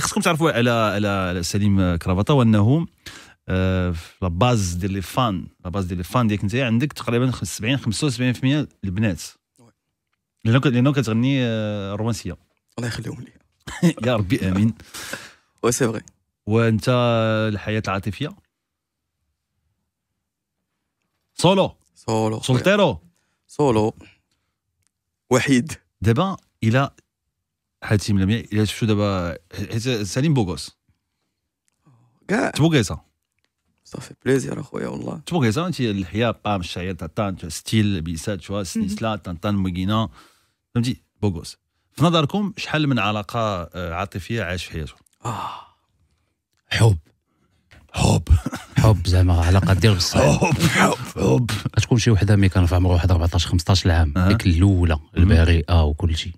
خصكم تعرفوا على على سليم كرافطه وانه آه، لا باز ديال لي فان لا باز ديال لي فان ديالك انت عندك تقريبا 70 75% البنات لانه لانه كتغني آه، رومانسيه الله يخليهم لي يا ربي امين و سي فغي وانت الحياه العاطفيه سولو سولو سولتيرو سولو وحيد دابا الى حاتم لمياء الا شفتوا دابا حيت سليم بوغوس كاع تبوغيزا صافي بليزير اخويا والله تبوغيزا انت الحياه بام الشعير تاع طان ستيل بيسات شوا سنيسلا طنطان مكينه فهمتي بوغوس في نظركم شحال من علاقه آه، عاطفيه عاش في حياته؟ اه حب حب حب زعما علاقه ديال بصح حب حب حب كتكون شي وحده مي كان في عمرها واحد 14 15 عام ديك الاولى البريئه وكل شيء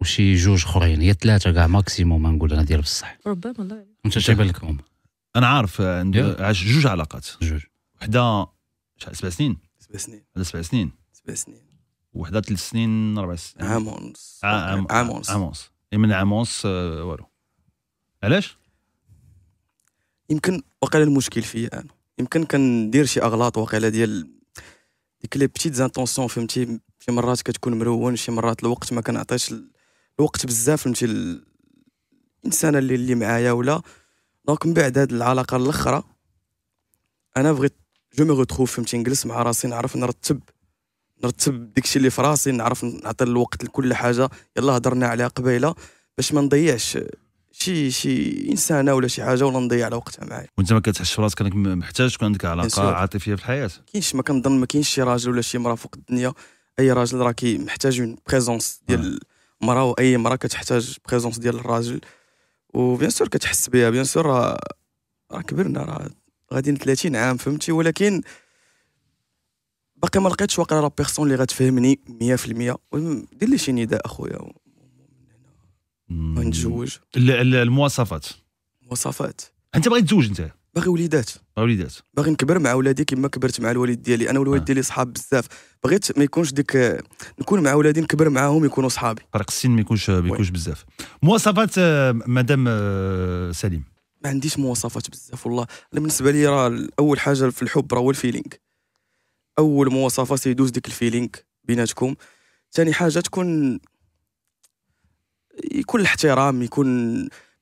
وشي جوج اخرين يا ثلاثه كاع ماكسيموم نقول انا ديال بصح ربما الله انت شايبه لكم انا عارف آه، عندي جوج علاقات جوج وحده شحال سبع سنين سبع سنين هذا سبع سنين سبع سنين وحده ثلاث سنين اربع سنين عام ونص عام ونص عام ونص من عام ونص آه، والو علاش؟ يمكن وقال المشكل فيا انا يمكن كندير شي اغلاط وقال ديال ديك لي بتيت زانتونسيون فهمتي شي مرات كتكون مرون شي مرات الوقت ما كنعطيش الوقت بزاف فهمتي الانسان اللي اللي معايا ولا دونك من بعد هاد العلاقه الاخرى انا بغيت جو مي غوتخوف فهمتي نجلس مع راسي نعرف نرتب نرتب داكشي اللي في راسي نعرف نعطي الوقت لكل حاجه يلا هضرنا عليها قبيله باش ما نضيعش شي شي انسانه ولا شي حاجه ولا نضيع على وقتها معايا وانت ما كتحسش براسك انك محتاج تكون عندك علاقه عاطفيه في الحياه كاينش ما كنظن ما كاينش شي راجل ولا شي مراه فوق الدنيا اي راجل راه محتاج اون بريزونس ديال آه. المراه واي مراه كتحتاج بريزونس ديال الراجل وبيان سور كتحس بها بيان سور راه راه كبرنا راه غادي 30 عام فهمتي ولكن باقي ما لقيتش واقيلا لا بيرسون اللي غتفهمني 100% دير لي شي نداء اخويا ونتزوج المواصفات المواصفات انت باغي تزوج انت باغي وليدات باغي وليدات باغي نكبر مع ولادي كما كبرت مع الوالد ديالي انا والوالد آه. ديالي صحاب بزاف بغيت ما يكونش ديك نكون مع ولادي نكبر معاهم يكونوا صحابي فرق السن ما يكونش ما يكونش بزاف مواصفات آه، مدام آه، سليم ما عنديش مواصفات بزاف والله انا بالنسبه لي راه اول حاجه في الحب راه هو الفيلينغ اول مواصفه سيدوز ديك الفيلينغ بيناتكم ثاني حاجه تكون يكون الاحترام يكون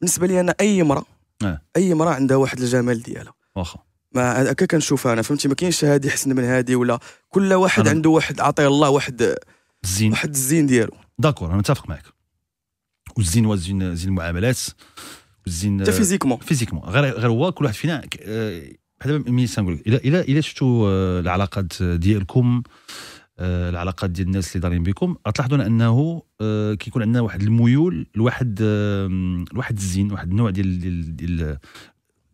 بالنسبه لي انا اي امراه إيه. اي امراه عندها واحد الجمال ديالها واخا ما هكا كنشوفها انا فهمتي ما كاينش هادي حسن من هادي ولا كل واحد أنا... عنده واحد عطيه الله واحد الزين واحد الزين ديالو داكور انا متفق معك والزين والزين زين المعاملات والزين حتى فيزيكمون فيزيكمون غير غير هو كل واحد فينا آه، بحال دابا ملي تنقول الا الا الا شفتوا آه، العلاقات ديالكم آه، العلاقات ديال الناس اللي دارين بكم غتلاحظون انه آه، كيكون عندنا واحد الميول لواحد لواحد الزين واحد النوع ديال ديال, ديال آه،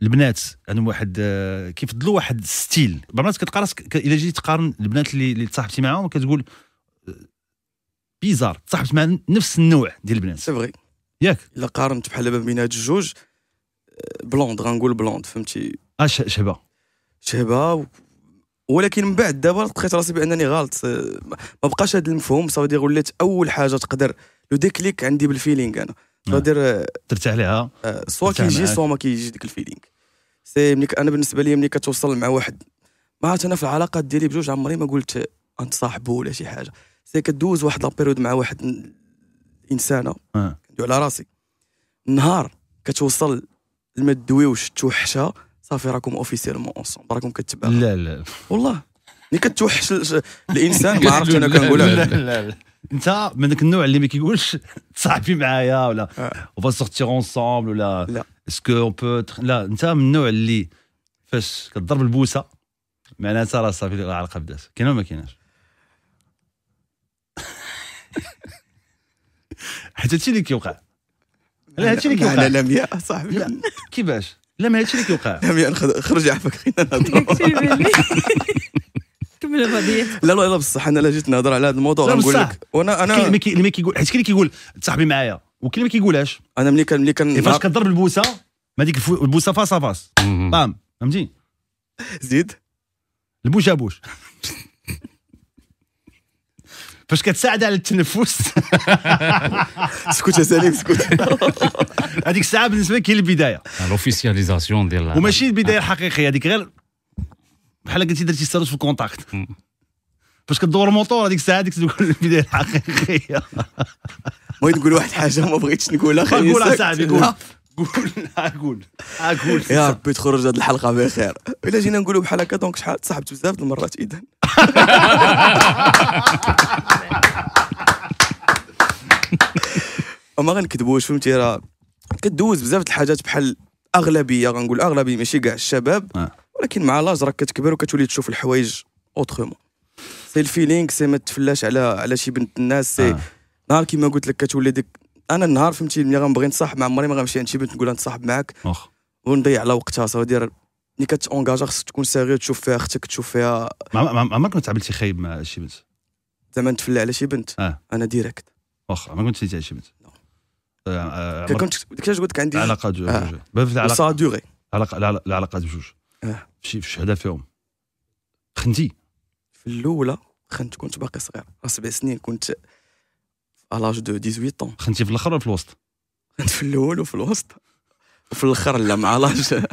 البنات عندهم واحد كيفضلوا واحد ستيل بالمرات كتلقى راسك الا جيتي تقارن البنات اللي اللي تصاحبتي معاهم كتقول بيزار تصاحبت مع نفس النوع ديال البنات سي فغي ياك الا قارنت بحال دابا بين هاد الجوج بلوند غنقول بلوند فهمتي اه شهبه شهبه ولكن من بعد دابا لقيت راسي بانني غلط آه، ما بقاش هذا المفهوم دير ولات اول حاجه تقدر لو ديكليك عندي بالفيلينغ انا آه. غادير آه، ترتاح لها سوا كيجي سوا ما كيجي ديك الفيلينغ سي ملي انا بالنسبه لي ملي كتوصل مع واحد ما عرفت انا في العلاقات ديالي بجوج عمري ما قلت صاحبه ولا شي حاجه سي كدوز واحد لابيريود مع واحد انسانه كندوي على راسي نهار كتوصل ما تدويوش توحشها صافي راكم اوفيسيلمون اونصومبل راكم كتبعوا لا لا والله ملي يعني كتوحش الانسان ما عرفتش انا كنقولها لا لا لا انت من ذاك النوع اللي ما كيقولش تصاحبي معايا ولا اون سوغتيغ اونصومبل ولا لا اسكو اون بو لا انت من النوع اللي فاش كضرب البوسه معناتها راه صافي العلاقه بدات كاينه ولا ما كايناش حتى هادشي اللي كيوقع لا هادشي اللي كيوقع لا لا صاحبي كيفاش لا ما هادشي اللي كيوقع لا خرج عفاك خلينا نهضروا كمل القضيه لا لا لا بصح انا لا جيت نهضر على هذا الموضوع غنقول لك وانا انا اللي كيقول حيت كاين اللي كيقول تصاحبي معايا وكاين اللي ما كيقولهاش انا ملي كان ملي كان إيه، فاش كضرب البوسه ما ديك البوسه فاس فاس بام فهمتي زيد البوشه بوش باش كتساعد على التنفس سكوت يا سليم سكوت هذيك الساعه بالنسبه لك هي البدايه لوفيسياليزاسيون ديال وماشي البدايه الحقيقيه هذيك غير بحال قلتي درتي ستاتوس في الكونتاكت باش كدور الموطور هذيك الساعه هذيك تقول البدايه الحقيقيه بغيت نقول واحد الحاجه ما بغيتش نقولها خير قولها صاحبي قول قول اقول اقول يا ربي تخرج هذه الحلقه بخير الا جينا نقولوا بحال هكا دونك شحال تصاحبت بزاف المرات اذا وما غنكذبوش فهمتي راه كدوز بزاف د الحاجات بحال اغلبيه غنقول اغلبيه ماشي كاع الشباب آه. ولكن مع لاج راك كتكبر وكتولي تشوف الحوايج اوترومون سي الفيلينغ سي ما تفلاش على على شي بنت الناس سي آه. نهار كيما قلت لك كتولي ديك انا النهار فهمتي ملي غنبغي نصاحب مع عمري ما غنمشي عند شي بنت نقول لها معاك ونضيع على وقتها صافي دير ملي كتونجاجا خصك تكون سيري تشوف فيها اختك تشوف فيها عمرك ما تعاملتي خايب مع شي بنت زعما نتفلى على شي بنت انا ديريكت واخا ما ما تفليتي على شي بنت آه. كنت كيفاش قلت لك عندي علاقات بجوج آه. سا دوري علاقه العلاقات بجوج آه. شي في شهاده فيهم خنتي في الاولى خنت كنت باقي صغير سبع سنين كنت الاج دو 18 طون خنتي في الاخر ولا في الوسط؟ خنت في الاول وفي الوسط في الاخر لا مع لاج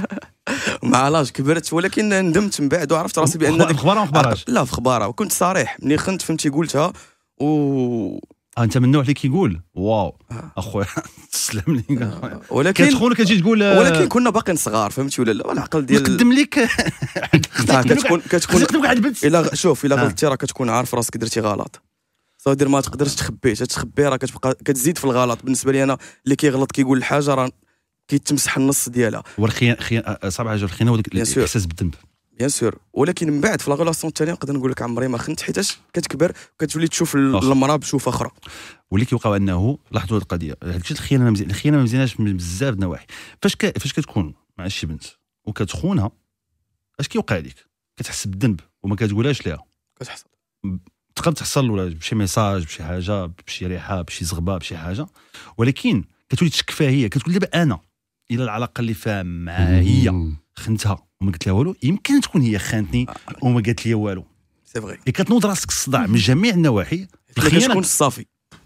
مع لاج كبرت ولكن ندمت من بعد وعرفت راسي بان ديك خباره ما خباراش لا في خباره وكنت صريح ملي خنت فهمتي قلتها و انت من النوع اللي كيقول واو آه. اخويا تسلم لي آه. ولكن كتخون وكتجي تقول آه؟ ولكن كنا باقيين صغار فهمتي ولا لا العقل ديال نقدم لك كتكون كتكون الا شوف الا غلطتي راه كتكون عارف راسك درتي غلط صافي ما تقدرش تخبيه تتخبي راه كتبقى كتزيد في الغلط بالنسبه لي انا اللي كيغلط كيقول الحاجه راه كيتمسح النص ديالها والخيانه خيانه صعب على الخيانه هو الاحساس بالذنب بيان سور ولكن من بعد في لا غولاسيون الثانيه نقدر نقول لك عمري ما خنت حيتاش كتكبر كتولي تشوف المراه بشوف اخرى واللي كيوقعوا انه لاحظوا هذه القضيه هادشي الخيانه مزي... الخيانه ما مزيناش من بزاف النواحي فاش ك... فاش كتكون مع شي بنت وكتخونها اش كيوقع لك كتحس بالذنب وما كتقولهاش ليها كتحصل تقدر تحصل ولا بشي ميساج بشي حاجه بشي ريحه بشي زغبه بشي حاجه ولكن كتولي تشك فيها هي كتقول دابا انا الى العلاقه اللي فيها مع هي خنتها وما قلت لها والو يمكن تكون هي خانتني آه. وما قالت لي والو سي فغي كتنوض راسك الصداع من جميع النواحي تكون صافي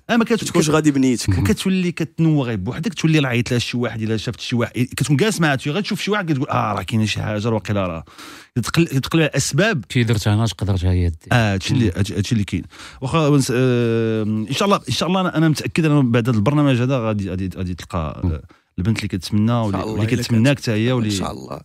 اه ما كتكونش غادي بنيتك وكتولي كتنوى غير بوحدك تولي عيط لها شي واحد الا شافت شي واحد كتكون جالس معها غتشوف شي واحد كتقول اه راه كاينه شي حاجه واقيلا راه تقلب على الاسباب كي درتها انا تقدر هي اه هادشي اللي هادشي اللي كاين واخا آه، ان شاء الله ان شاء الله انا متاكد انا بعد هذا البرنامج هذا غادي غادي غادي تلقى البنت اللي كتمنى واللي كتمناك حتى هي ان شاء الله